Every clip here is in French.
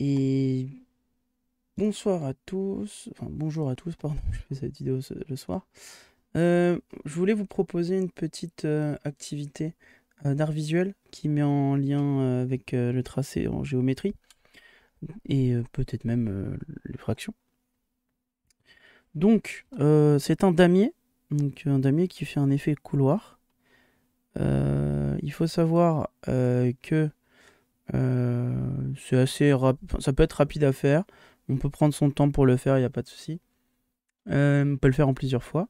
Et bonsoir à tous, enfin bonjour à tous, pardon, je fais cette vidéo le soir. Euh, je voulais vous proposer une petite euh, activité euh, d'art visuel qui met en lien avec le tracé en géométrie et peut-être même les fractions. Donc, c'est un damier, donc un damier qui fait un effet couloir. il faut savoir que euh, c'est assez ça peut être rapide à faire. On peut prendre son temps pour le faire, il n'y a pas de souci. Euh, on peut le faire en plusieurs fois.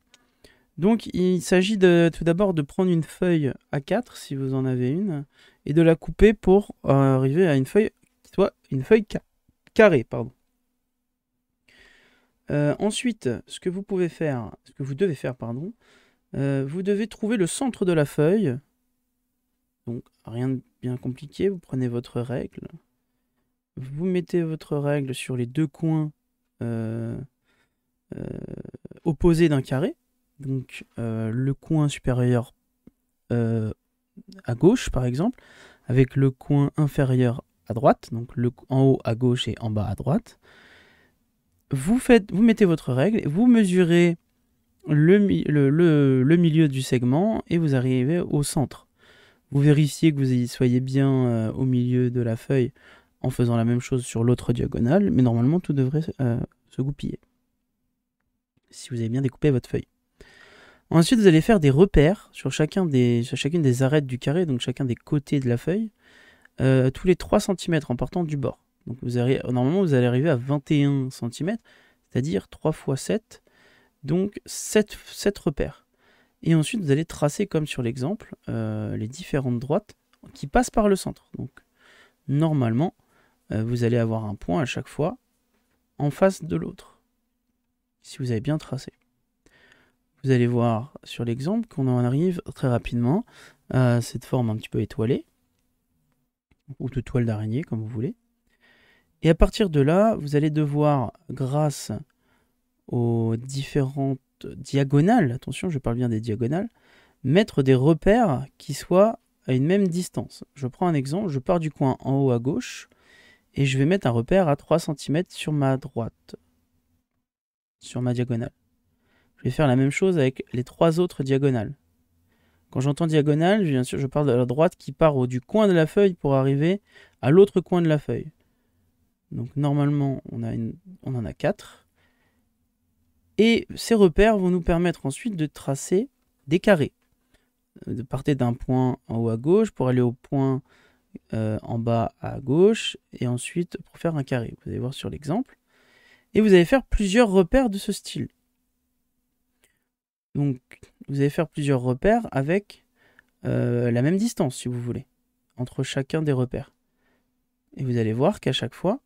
Donc il s'agit de tout d'abord de prendre une feuille A4 si vous en avez une et de la couper pour euh, arriver à une feuille qui soit une feuille carrée. Pardon. ensuite, ce que vous pouvez faire, ce que vous devez faire, pardon, vous devez trouver le centre de la feuille. Donc rien de compliqué. Vous prenez votre règle. Vous mettez votre règle sur les deux coins euh, euh, opposés d'un carré. Donc euh, le coin supérieur à gauche, par exemple, avec le coin inférieur à droite, donc le, en haut à gauche et en bas à droite. Vous, faites, vous mettez votre règle, vous mesurez le milieu du segment et vous arrivez au centre. Vous vérifiez que vous soyez bien euh, au milieu de la feuille en faisant la même chose sur l'autre diagonale, mais normalement tout devrait euh, se goupiller. Si vous avez bien découpé votre feuille. Ensuite, vous allez faire des repères sur, chacune des arêtes du carré, donc chacun des côtés de la feuille, euh, tous les 3 cm en partant du bord. Donc vous allez normalement, vous allez arriver à 21 cm, c'est-à-dire 3 fois 7, donc 7, 7 repères. Et ensuite, vous allez tracer, comme sur l'exemple, euh, les différentes droites qui passent par le centre. Donc, normalement, euh, vous allez avoir un point à chaque fois en face de l'autre, si vous avez bien tracé. Vous allez voir sur l'exemple qu'on en arrive très rapidement à cette forme un petit peu étoilée, ou de toile d'araignée, comme vous voulez. Et à partir de là, vous allez devoir, grâce aux différentes diagonale, attention, je parle bien des diagonales, mettre des repères qui soient à une même distance. Je prends un exemple, je pars du coin en haut à gauche et je vais mettre un repère à 3 cm sur ma droite, sur ma diagonale. Je vais faire la même chose avec les trois autres diagonales. Quand j'entends diagonale, bien sûr, je parle de la droite qui part du coin de la feuille pour arriver à l'autre coin de la feuille. Donc normalement, on, a une, on en a 4. Et ces repères vont nous permettre ensuite de tracer des carrés. Euh, de partir d'un point en haut à gauche pour aller au point euh, en bas à gauche et ensuite pour faire un carré. Vous allez voir sur l'exemple. Et vous allez faire plusieurs repères de ce style. Donc vous allez faire plusieurs repères avec euh, la même distance si vous voulez, entre chacun des repères. Et vous allez voir qu'à chaque fois,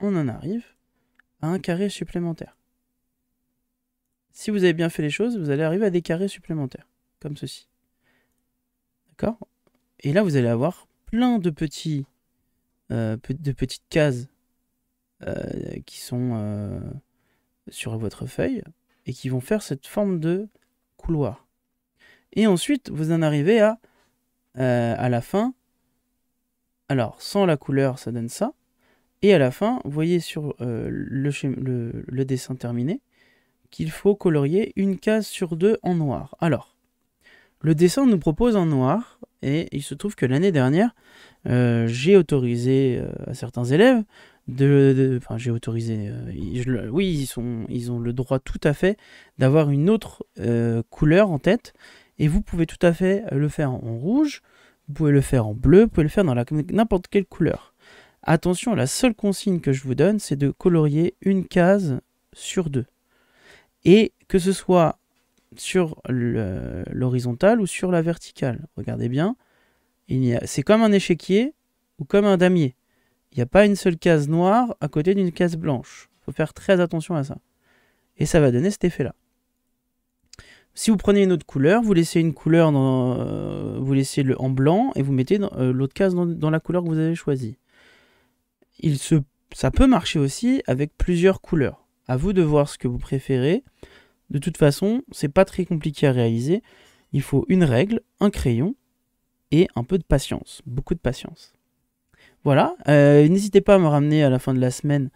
on en arrive un carré supplémentaire. Si vous avez bien fait les choses, vous allez arriver à des carrés supplémentaires, comme ceci. D'accord Et là, vous allez avoir plein de, petits, euh, de petites cases euh, qui sont euh, sur votre feuille et qui vont faire cette forme de couloir. Et ensuite, vous en arrivez à, à la fin. Alors, sans la couleur, ça donne ça. Et à la fin, vous voyez sur euh, le, dessin terminé qu'il faut colorier une case sur deux en noir. Alors, le dessin nous propose en noir, et il se trouve que l'année dernière, euh, j'ai autorisé euh, à certains élèves de, enfin j'ai autorisé, oui ils, ils ont le droit tout à fait d'avoir une autre couleur en tête et vous pouvez tout à fait le faire en rouge, vous pouvez le faire en bleu, vous pouvez le faire dans n'importe quelle couleur. Attention, la seule consigne que je vous donne, c'est de colorier une case sur deux. Et que ce soit sur l'horizontale ou sur la verticale. Regardez bien, c'est comme un échiquier ou comme un damier. Il n'y a pas une seule case noire à côté d'une case blanche. Il faut faire très attention à ça. Et ça va donner cet effet-là. Si vous prenez une autre couleur, vous laissez une couleur euh, en blanc et vous mettez euh, l'autre case dans la couleur que vous avez choisie il se, ça peut marcher aussi avec plusieurs couleurs. À vous de voir ce que vous préférez. De toute façon, c'est pas très compliqué à réaliser. Il faut une règle, un crayon et un peu de patience, beaucoup de patience. Voilà, euh, n'hésitez pas à me ramener à la fin de la semaine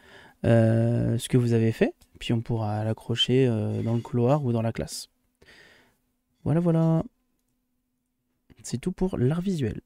euh, ce que vous avez fait, puis on pourra l'accrocher euh, dans le couloir ou dans la classe. Voilà, voilà. C'est tout pour l'art visuel.